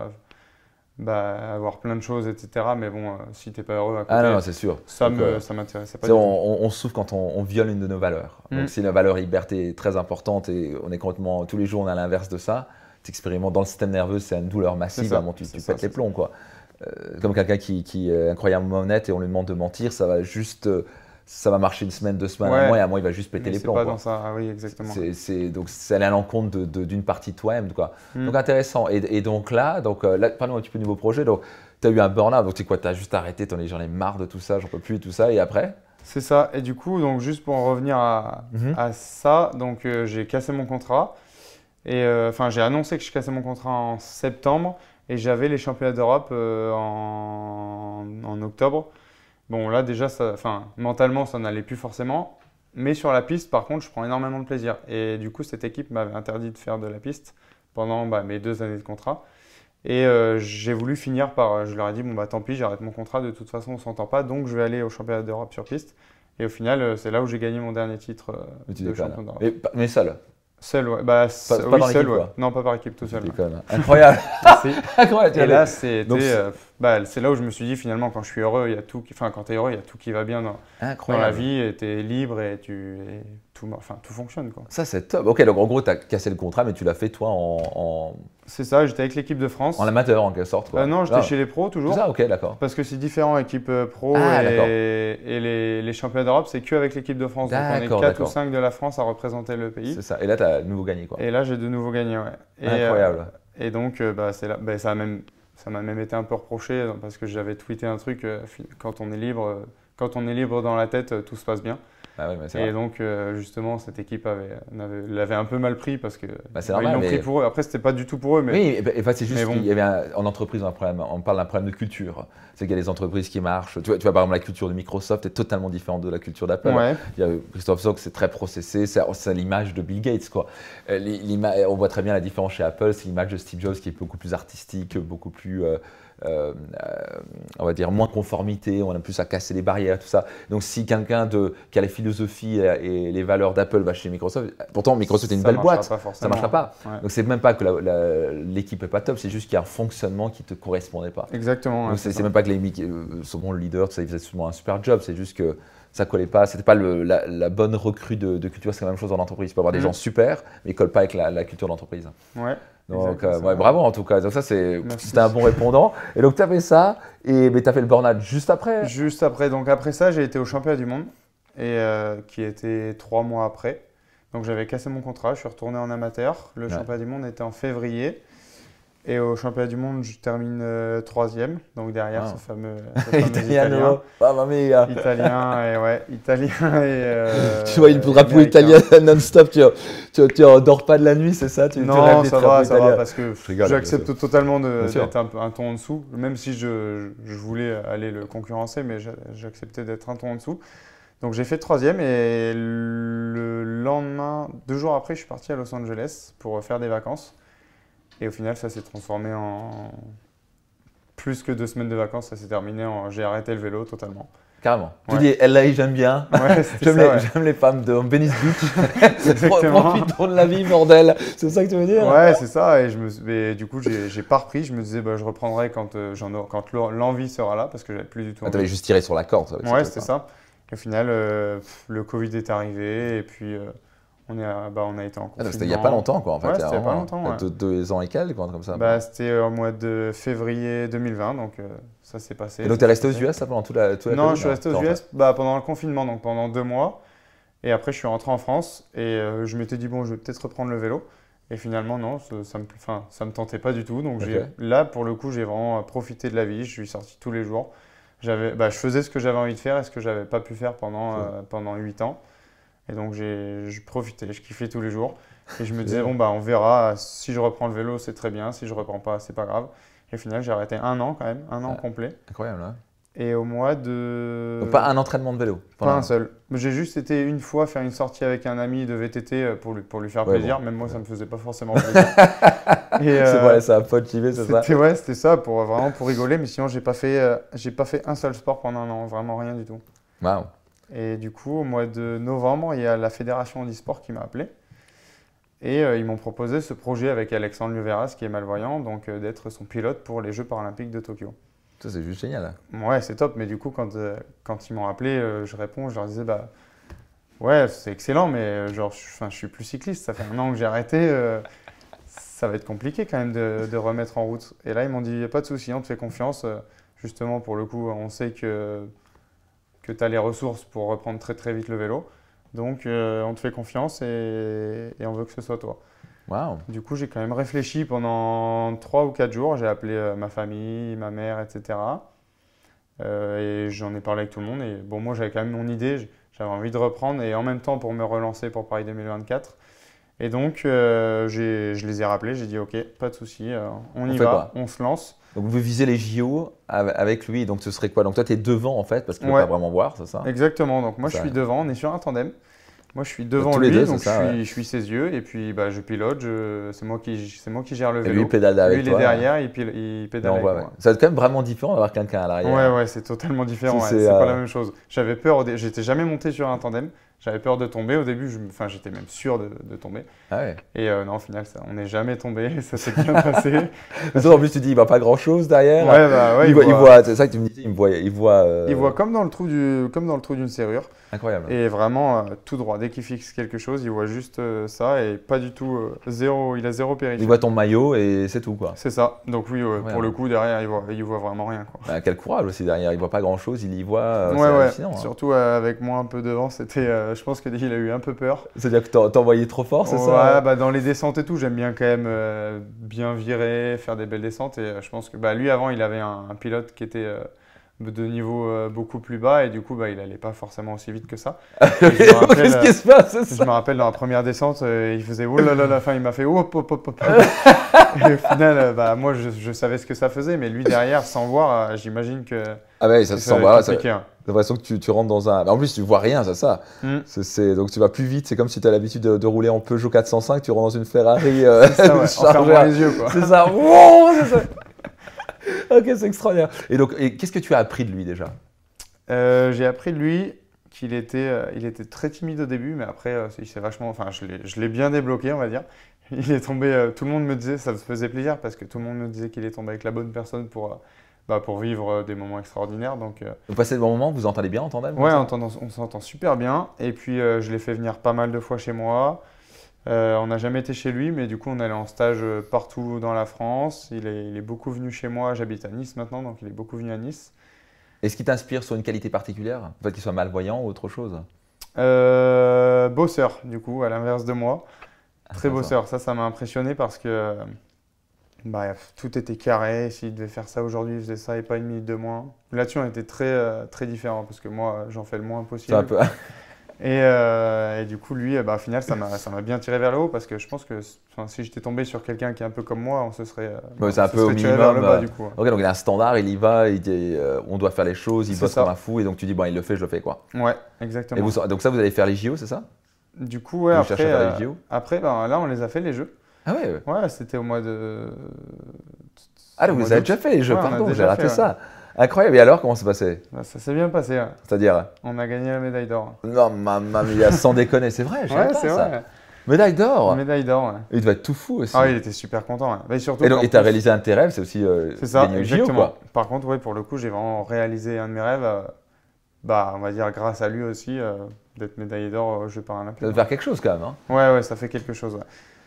bah, avoir plein de choses, etc. Mais bon, euh, si si n'es pas heureux à ah, côté, c'est sûr. ça ne euh, m'intéressait pas. du On, on, souffre quand on, viole une de nos valeurs. Hmm. Donc si la valeur liberté est très importante et on est complètement tous les jours on a l'inverse de ça, expérimentes dans le système nerveux, c'est une douleur massive, à tu, pètes les plombs quoi. Euh, comme quelqu'un qui, qui, est incroyablement honnête et on lui demande de mentir, ça va juste ça va marcher une semaine, deux semaines, ouais. un et à moi, il va juste péter les plombs. Pas dans ça, ah oui, exactement. donc, c'est à l'encontre d'une partie de toi-même. quoi. Hmm. Donc, intéressant. Et, donc là, donc, euh, parlons un petit peu du nouveau projet. Donc, tu as eu un burn-out, donc tu quoi, tu as juste arrêté, t'en j'en ai marre de tout ça, j'en peux plus et tout ça, et après C'est ça. Et du coup, donc, juste pour en revenir à, mhm. à ça, donc, euh, j'ai cassé mon contrat. Et euh, enfin, j'ai annoncé que je cassais mon contrat en septembre et j'avais les championnats d'Europe en, en, octobre. Bon, là déjà, ça, mentalement, ça n'allait plus forcément. Mais sur la piste, par contre, je prends énormément de plaisir. Et du coup, cette équipe m'avait interdit de faire de la piste pendant bah, mes deux années de contrat. Et euh, j'ai voulu finir par, je leur ai dit, bon bah tant pis, j'arrête mon contrat, de toute façon on s'entend pas, donc je vais aller au championnat d'Europe sur piste. Et au final, euh, c'est là où j'ai gagné mon dernier titre euh, de champion d'Europe. Mais, ça, là Seul, ouais. Bah, pas, seul, ouais. Non, pas par équipe, tout seul. Hein. incroyable. Et là, euh, bah, c'est là où je me suis dit finalement, quand je suis heureux, il y a tout. Qui... Enfin, quand t'es heureux, il y a tout qui va bien dans, la vie. Et t'es libre et tu, et tout, enfin, tout fonctionne quoi. Ça, c'est top. Ok, donc en gros, t'as cassé le contrat, mais tu l'as fait toi en c'est ça, j'étais avec l'équipe de France. En amateur en quelque sorte euh, Non, j'étais ah. chez les pros toujours. C'est ça, ok, d'accord. Parce que c'est différent, équipe euh, pro ah, et, les, championnats d'Europe, c'est que avec l'équipe de France. Donc on est 4 ou 5 de la France à représenter le pays. C'est ça, et là tu as de nouveau gagné Et là j'ai de nouveau gagné, ouais. Euh, Incroyable. et donc bah, là, bah, ça m'a même, été un peu reproché parce que j'avais tweeté un truc, quand on est libre, quand on est libre dans la tête, tout se passe bien. Bah et donc, euh, justement, cette équipe avait, l'avait un peu mal pris parce que bah, ils l'ont pris pour eux. Après, c'était pas du tout pour eux. Mais... Oui, bah, c'est juste en entreprise un problème. On parle d'un problème de culture. C'est qu'il y a des entreprises qui marchent. Tu vois, tu vois, par exemple, la culture de Microsoft est totalement différente de la culture d'Apple. Christophe Sock, c'est très processé. C'est l'image de Bill Gates. Quoi. Euh, on voit très bien la différence chez Apple. C'est l'image de Steve Jobs qui est beaucoup plus artistique, beaucoup plus. Euh, euh, euh, on va dire, moins conformité, on a plus à casser les barrières, tout ça. Donc si quelqu'un qui a les philosophies et les valeurs d'Apple va chez Microsoft, pourtant Microsoft est une belle boîte, ça ne marchera pas. Donc c'est même pas que l'équipe n'est pas top, c'est juste qu'il y a un fonctionnement qui ne te correspondait pas. Exactement. c'est même pas que les euh, sont leader, ça, ils faisaient souvent un super job, c'est juste que ça collait pas, c'était pas la, bonne recrue de, culture, c'est la même chose dans l'entreprise. Tu peux avoir des mm. gens super, mais ils collent pas avec la, culture d'entreprise. Ouais. Donc, euh, bravo en tout cas. Donc, ça, c'était un bon répondant. Et donc, tu as fait ça, et, tu as fait le burn juste après Juste après. Donc, après ça, j'ai été au championnat du monde, et, euh, qui était trois mois après. Donc, j'avais cassé mon contrat, je suis retourné en amateur. Le championnat du monde était en février. Et au championnat du monde, je termine euh, troisième, donc derrière ah. ce fameux, italien. Ah, italien et ouais, italien et. Euh, tu vois, il le drapeau italien non-stop. Tu, tu, dors pas de la nuit, c'est ça Non, ça va, ça va, parce que j'accepte totalement d'être un, ton en dessous, même si je, je voulais aller le concurrencer, mais j'acceptais d'être un ton en dessous. Donc j'ai fait troisième et le lendemain, deux jours après, je suis parti à Los Angeles pour faire des vacances. Et au final, ça s'est transformé en plus que deux semaines de vacances. Ça s'est terminé en j'ai arrêté le vélo totalement. Carrément. Tu dis, LA, j'aime bien. Ouais, j'aime, les, les, femmes de Venice Beach. Profitons de la vie, bordel. C'est ça que tu veux dire Ouais, c'est ça. Et, je me, du coup, j'ai, pas repris. Je me disais, bah, je reprendrai quand, euh, quand l'envie sera là, parce que j'avais plus du tout. Ah, tu avais juste tiré sur la corde. ouais, c'était ça. Et au final, euh, le Covid est arrivé. Et puis. Euh, on, bah, on a été en confinement. Ah, c'était il n'y a pas longtemps, quoi, en fait. c'était il a pas longtemps. Euh, ouais. Deux, ans et quelques, quoi, comme ça. Bah, c'était euh, au mois de février 2020, euh, donc ça s'est passé. donc, tu es resté aux US pendant toute la, toute Non, je suis resté aux US bah, pendant le confinement, donc pendant deux mois. Et après, je suis rentré en France et je m'étais dit, bon, je vais peut-être reprendre le vélo. Et finalement, non, ça, ne me, ça me tentait pas du tout. Donc, là, pour le coup, j'ai vraiment profité de la vie. Je suis sorti tous les jours. Bah, je faisais ce que j'avais envie de faire et ce que j'avais pas pu faire pendant, huit pendant ans. Et donc, j'ai profitais, je kiffais tous les jours. Et je me disais, bon, bah, on verra. Si je reprends le vélo, c'est très bien. Si je reprends pas, c'est pas grave. Et au final, j'ai arrêté un an quand même, un an ah, complet. Incroyable, hein. Et au mois de. Donc, pas un entraînement de vélo Pas un seul. J'ai juste été une fois faire une sortie avec un ami de VTT euh, pour lui, pour lui faire plaisir. Même moi, ça ça me faisait pas forcément plaisir. c'est euh, vrai, ça a motivé, c'est ça Ouais, c'était ça, pour, vraiment pour rigoler. Mais sinon, j'ai pas, fait, euh, j'ai pas fait un seul sport pendant un an, vraiment rien du tout. Waouh et du coup, au mois de novembre, il y a la fédération d'e-sport qui m'a appelé. Et euh, ils m'ont proposé ce projet avec Alexandre luvéras qui est malvoyant, donc euh, d'être son pilote pour les Jeux paralympiques de Tokyo. Ça, c'est juste génial. Hein. Ouais, c'est top. Mais du coup, quand, euh, quand ils m'ont appelé, je réponds, je leur disais, bah, ouais, c'est excellent, mais genre, je, je suis plus cycliste. Ça fait un an que j'ai arrêté. ça va être compliqué quand même de, de, remettre en route. Et là, ils m'ont dit, pas de souci, on te fait confiance. Justement, pour le coup, on sait que tu as les ressources pour reprendre très très vite le vélo. Donc euh, on te fait confiance et, on veut que ce soit toi. Wow. Du coup, j'ai quand même réfléchi pendant 3 ou 4 jours. J'ai appelé euh, ma famille, ma mère, etc. Euh, et j'en ai parlé avec tout le monde. Et bon, moi, j'avais quand même mon idée. J'avais envie de reprendre et en même temps pour me relancer pour Paris 2024. Et donc, je les ai rappelés. J'ai dit, OK, pas de souci, on y va, on se lance. Donc vous visez les JO avec lui, donc ce serait quoi Donc toi tu es devant en fait, parce qu'il ne peut pas vraiment voir, c'est ça Exactement, donc moi je suis devant, on est sur un tandem. Moi, je suis devant lui, donc je, suis, ses yeux, et puis bah, je pilote, c'est moi, qui, moi qui gère le vélo. Et lui, il pédale avec lui, il est derrière, il, pédale avec Ça va être quand même vraiment différent d'avoir quelqu'un à l'arrière. Ouais, ouais, c'est totalement différent, c'est pas euh, la même chose. J'avais peur, j'étais jamais monté sur un tandem, j'avais peur de tomber au début, je, enfin j'étais même sûr de, de tomber. Ah ouais. Et euh, non, au final, ça, on n'est jamais tombé, ça s'est bien passé. en plus, tu dis, il voit pas grand chose derrière. Ouais, bah ouais, il, voit, c'est ça que tu me disais, il me voit, il voit. Euh, il voit comme dans le trou du, comme dans le trou d'une serrure. Incroyable. Et vraiment euh, tout droit. Dès qu'il fixe quelque chose, il voit juste euh, ça et pas du tout euh, zéro. Il a zéro péril. Il voit ton maillot et c'est tout quoi. C'est ça. Donc oui, pour le coup derrière, il voit, il voit vraiment rien quoi. Bah, quel courage aussi derrière. Il voit pas grand chose, il y voit. ouais, ouais. Hein. Surtout avec moi un peu devant, c'était. je pense qu'il a eu un peu peur. C'est-à-dire que t'envoyais trop fort, c'est ça Ouais, bah dans les descentes et tout, j'aime bien quand même bien virer, faire des belles descentes et je pense que bah lui avant, il avait un pilote qui était de niveau euh, beaucoup plus bas et du coup bah, il n'allait pas forcément aussi vite que ça. Qu'est-ce qui se euh, passe Je me rappelle dans la première descente, euh, il faisait oh là là la fin, il m'a fait hop hop hop hop. et au final, bah, moi je, je, savais ce que ça faisait, mais lui derrière sans voir, j'imagine que. Ah bah ouais, ça, se sent pas. J'ai l'impression que tu, tu, rentres dans un. Bah, en plus, tu vois rien, c'est ça. Hmm. C'est, donc tu vas plus vite, c'est comme si tu as l'habitude de, rouler en Peugeot 405, tu rentres dans une Ferrari. les yeux. Quoi. C'est ça. ok, c'est extraordinaire. Et donc, qu'est-ce que tu as appris de lui déjà euh, J'ai appris de lui qu'il était, euh, il était très timide au début, mais après, euh, vachement. Enfin, je l'ai bien débloqué, on va dire. Il est tombé. tout le monde me disait, ça me faisait plaisir parce que tout le monde me disait qu'il est tombé avec la bonne personne pour. Bah, pour vivre des moments extraordinaires. Donc, Vous passez de bons moments, vous entendez bien entendez on s'entend super bien. Et puis, je l'ai fait venir pas mal de fois chez moi. Euh, on n'a jamais été chez lui, mais du coup, on allait en stage euh, partout dans la France. Il est, beaucoup venu chez moi. J'habite à Nice maintenant, donc il est beaucoup venu à Nice. Est-ce qui t'inspire sur une qualité particulière Peut-être qu'il soit malvoyant ou autre chose euh, Bosseur, du coup, à l'inverse de moi. Ah, très bosseur. Ça, ça m'a impressionné parce que euh, bah, tout était carré. S'il devait faire ça aujourd'hui, il faisait ça et pas une minute de moins. Là-dessus, on était très, très différents parce que moi, j'en fais le moins possible. peu... Euh, et, du coup, lui, bah, au final, ça m'a bien tiré vers le haut parce que je pense que si j'étais tombé sur quelqu'un qui est un peu comme moi, on se serait, euh, ouais, un peu au vers le bas. du coup. donc il y a un standard, il y va, euh, on doit faire les choses, il bosse ça. comme un fou et donc tu dis, bon, il le fait, je le fais quoi. Ouais, exactement. donc ça, vous allez faire les JO, c'est ça Du coup, ouais, après, après ben, là, on les a fait les jeux. Ah ouais Ouais, c'était au mois de. Ah, vous avez déjà fait les jeux, pardon, j'ai raté ça. Incroyable. Et alors, comment ça s'est passé bah, Ça s'est bien passé. C'est-à-dire On a gagné la médaille d'or. Non, maman, il a sans déconner, c'est vrai, Ouais, c'est vrai. Médaille d'or Médaille d'or. Il devait être tout fou aussi. Ah, il était super content. et surtout, réalisé un de tes rêves, c'est aussi euh, C'est ça, exactement. Par contre, oui, pour le coup, j'ai vraiment réalisé un de mes rêves, euh, bah, on va dire grâce à lui aussi, euh, d'être médaillé d'or je Jeux Ça doit faire quelque chose quand même. hein. Ouais, ouais, ça fait quelque chose.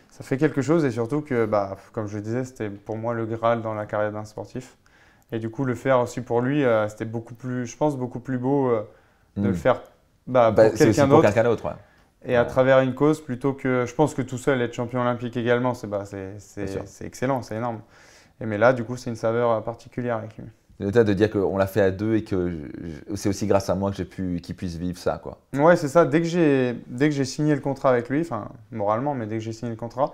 Ça fait quelque chose et surtout que, bah, comme je le disais, c'était pour moi le Graal dans la carrière d'un sportif. Et du coup, le faire aussi pour lui, euh, c'était beaucoup plus, je pense, beaucoup plus beau euh, de le hmm. faire bah, pour bah, quelqu'un d'autre. Et à travers une cause plutôt que, je pense que tout seul être champion olympique également, c'est bah, excellent, c'est énorme. Et mais là, du coup, c'est une saveur euh, particulière avec lui. de dire qu'on l'a fait à deux et que c'est aussi grâce à moi pu qu'il puisse vivre ça, quoi. Ouais, c'est ça. Dès que j'ai dès que j'ai signé le contrat avec lui, enfin moralement, mais dès que j'ai signé le contrat,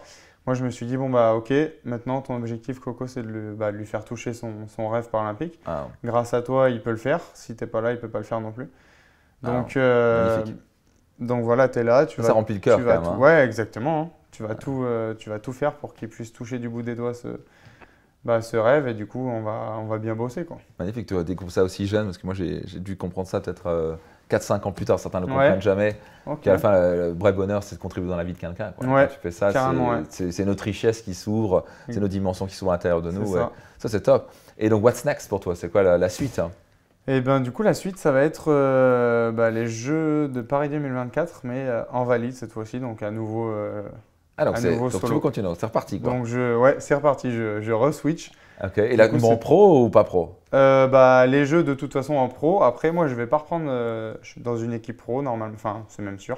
moi, je me suis dit, bon, bah, ok, maintenant, ton objectif, Coco, c'est de, lui bah, faire toucher son, rêve paralympique. Ah. Grâce à toi, il peut le faire. Si t'es pas là, il peut pas le faire non plus. Ah, donc, euh, donc voilà, tu es là. Tu vas, remplit le cœur, hein. hein. vas Ouais, exactement. Tu, vas tout, euh, tu vas tout faire pour qu'il puisse toucher du bout des doigts ce, bah, ce rêve et du coup, on va, on va bien bosser. Quoi. Magnifique, tu as découvert ça aussi jeune parce que moi, j'ai dû comprendre ça peut-être. Euh, 4-5 ans plus tard, certains ne comprennent jamais. Okay. Qu'à la fin, le, vrai bonheur, c'est de contribuer dans la vie de quelqu'un. Ouais. Tu fais ça, c'est notre richesse qui s'ouvre, c'est mm. nos dimensions qui s'ouvrent à l'intérieur de nous. Ça, ça c'est top. Et donc, what's next pour toi C'est quoi la, suite et hein? eh ben du coup la suite ça va être euh, bah, les Jeux de Paris 2024 mais euh, en valide cette fois-ci donc à nouveau. Euh, Alors ah donc, c'est reparti Donc je, ouais c'est reparti, je, je re-switch. Ok. Et là, en pro ou pas pro euh, bah, Les jeux, de toute façon, en pro. Après, moi, je vais pas reprendre. Euh, je suis dans une équipe pro, normalement. Enfin, c'est même sûr.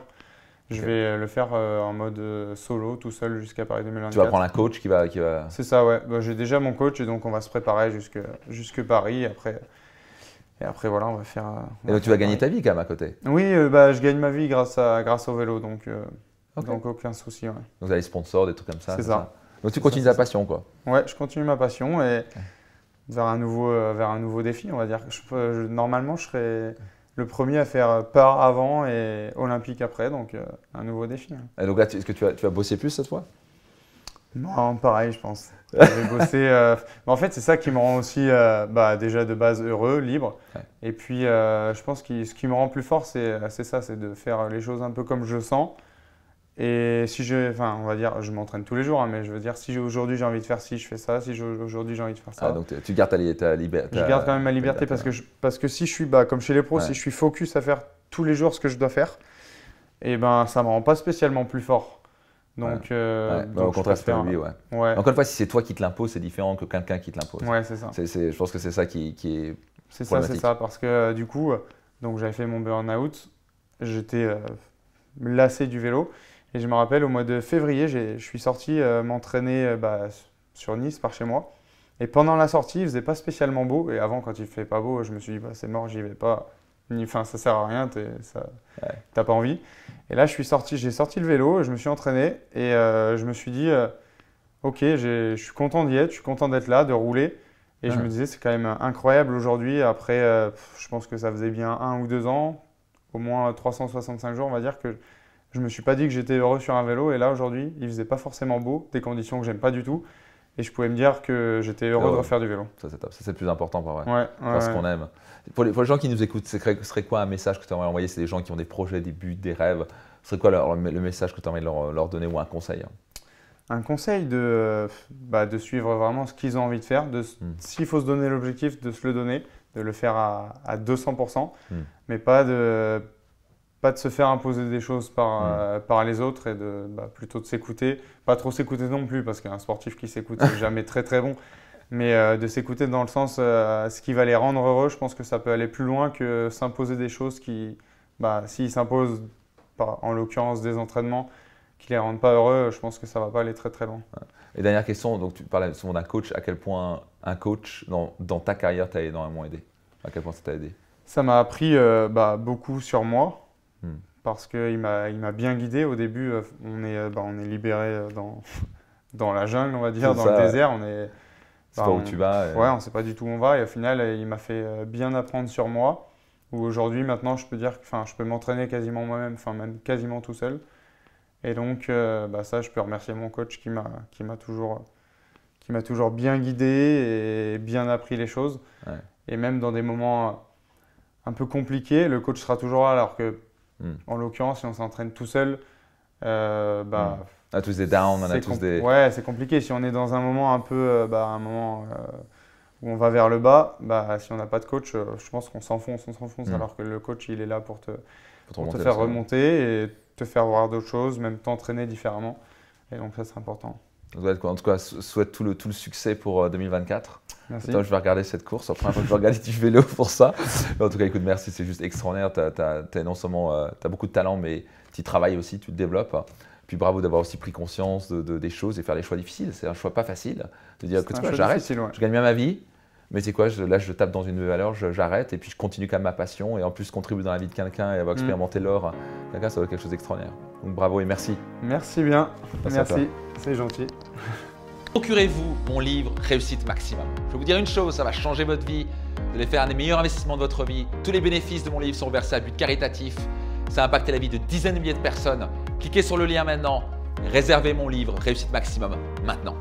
Je vais euh, le faire en mode solo, tout seul, jusqu'à Paris 2024. Tu vas prendre un coach qui va. Qui va... C'est ça, ouais. Bah, j'ai déjà mon coach, et donc on va se préparer jusque, jusque Paris. Et après. Et après, voilà, on va faire. et donc, tu vas gagner ta vie quand même à côté Oui, bah, je gagne ma vie grâce, à, grâce au vélo, donc, donc aucun souci. Donc, vous avez sponsors, des trucs comme ça C'est ça donc tu continues ta passion, quoi. Ouais, je continue ma passion et vers un nouveau, euh, vers un nouveau défi, on va dire. normalement, je serais le premier à faire part avant et olympique après, donc euh, un nouveau défi. Hein. Et donc là, est-ce que tu as, tu bossé plus cette fois Non, pareil, je pense. Euh, mais en fait, c'est ça qui me rend aussi bah, déjà de base heureux, libre. Et puis, je pense que ce qui me rend plus fort, c'est ça, c'est de faire les choses un peu comme je sens. Et si je, enfin, on va dire, je m'entraîne tous les jours, hein, mais je veux dire, si aujourd'hui j'ai envie de faire ci, je fais ça. Si aujourd'hui j'ai envie de faire ça. Ah, donc tu gardes ta, ta liberté. Je garde quand même ma liberté parce que, parce que si je suis, bah, comme chez les pros, si je suis focus à faire tous les jours ce que je dois faire, et eh ben ça me rend pas spécialement plus fort. Donc, euh, au contraire, c'est lui, Encore une fois, si c'est toi qui te l'impose, c'est différent que quelqu'un qui te l'impose. Ouais, c'est ça. je pense que c'est ça qui, est. C'est ça, c'est ça, parce que euh, du coup, donc j'avais fait mon burn-out, j'étais euh, lassé du vélo. Et je me rappelle, au mois de février, je suis sorti euh, m'entraîner euh, bah, sur Nice, par chez moi. Et pendant la sortie, il faisait pas spécialement beau. Et avant, quand il fait pas beau, je me suis dit, bah, c'est mort, j'y vais pas. Enfin, ça sert à rien, t'as pas envie. Et là, je suis sorti, j'ai sorti le vélo, je me suis entraîné et euh, je me suis dit, ok, je suis content d'y être, je suis content d'être là, de rouler. Et je me disais, c'est quand même incroyable aujourd'hui. Après, je pense que ça faisait bien un ou deux ans, au moins 365 jours, on va dire que je me suis pas dit que j'étais heureux sur un vélo et là aujourd'hui, il faisait pas forcément beau, des conditions que j'aime pas du tout et je pouvais me dire que j'étais heureux de ah refaire du vélo. Ça c'est ça c'est le plus important pour vrai. Ouais, qu'on aime. Pour les, gens qui nous écoutent, ce serait, quoi un message que tu aimerais envoyer C'est des gens qui ont des projets, des buts, des rêves. Ce serait quoi le message que tu aimerais leur, leur, donner ou un conseil Un conseil de, bah, de suivre vraiment ce qu'ils ont envie de faire. De, hmm. S'il faut se donner l'objectif, de se le donner, de le faire à, à 200%, hmm. mais pas de pas de se faire imposer des choses par, mm. euh, par les autres et de bah, plutôt de s'écouter. Pas trop s'écouter non plus, parce qu'un sportif qui s'écoute n'est jamais très très bon. Mais euh, de s'écouter dans le sens, euh, ce qui va les rendre heureux, je pense que ça peut aller plus loin que s'imposer des choses qui, bah, s'ils s'imposent, bah, en l'occurrence des entraînements, qui les rendent pas heureux, je pense que ça va pas aller très très loin. Et dernière question, donc tu parlais souvent d'un coach, à quel point un coach dans, dans ta carrière t'a énormément aidé À quel point ça t'a aidé Ça m'a appris bah, beaucoup sur moi, Hmm. Parce qu'il m'a bien guidé. Au début, euh, on est, euh, bah, on est libéré euh, dans, dans la jungle, on va dire, dans le désert. On est, bah, pas où tu vas. Ouais, on sait pas du tout où on va. Et au final, il m'a fait bien apprendre sur moi. Où aujourd'hui, maintenant, je peux dire, enfin, je peux m'entraîner quasiment moi-même, enfin, même quasiment tout seul. Et donc, bah, ça, je peux remercier mon coach qui m'a qui m'a toujours qui m'a toujours bien guidé et bien appris les choses. Et même dans des moments un peu compliqués, le coach sera toujours là. Alors que Hmm. En l'occurrence, si on s'entraîne tout seul, euh, bah, hmm. On a tous des downs, on a tous des. Ouais, c'est compliqué. Si on est dans un moment un peu, euh, bah, un moment euh, où on va vers le bas, bah, si on n'a pas de coach, je pense qu'on s'enfonce, on s'enfonce, hmm. alors que le coach, il est là pour te, pour pour te faire remonter et te faire voir d'autres choses, même t'entraîner différemment. Et donc, ça, c'est important. En tout cas, souhaite tout le, tout le succès pour 2024. Euh, je vais regarder cette course. enfin je vais regarder du vélo pour ça. en tout cas, écoute, merci, c'est juste extraordinaire. Tu as, non seulement euh, beaucoup de talent, mais tu travailles aussi, tu te développes. Puis bravo d'avoir aussi pris conscience de, des choses et faire les choix difficiles. C'est un choix pas facile de dire que j'arrête, je gagne bien ma vie, mais c'est quoi, là je tape dans une valeur, e j'arrête et puis je continue quand même ma passion et en plus contribue dans la vie de quelqu'un et avoir mm. expérimenté l'or, ça doit être quelque chose d'extraordinaire. Donc bravo et merci. Merci bien, merci, c'est gentil. Procurez-vous mon livre Réussite Maximum. Je vais vous dire une chose, ça va changer votre vie. Vous allez faire un des meilleurs investissements de votre vie. Tous les bénéfices de mon livre sont versés à but caritatif. Ça a impacté la vie de dizaines de milliers de personnes. Cliquez sur le lien maintenant. Réservez mon livre Réussite Maximum maintenant.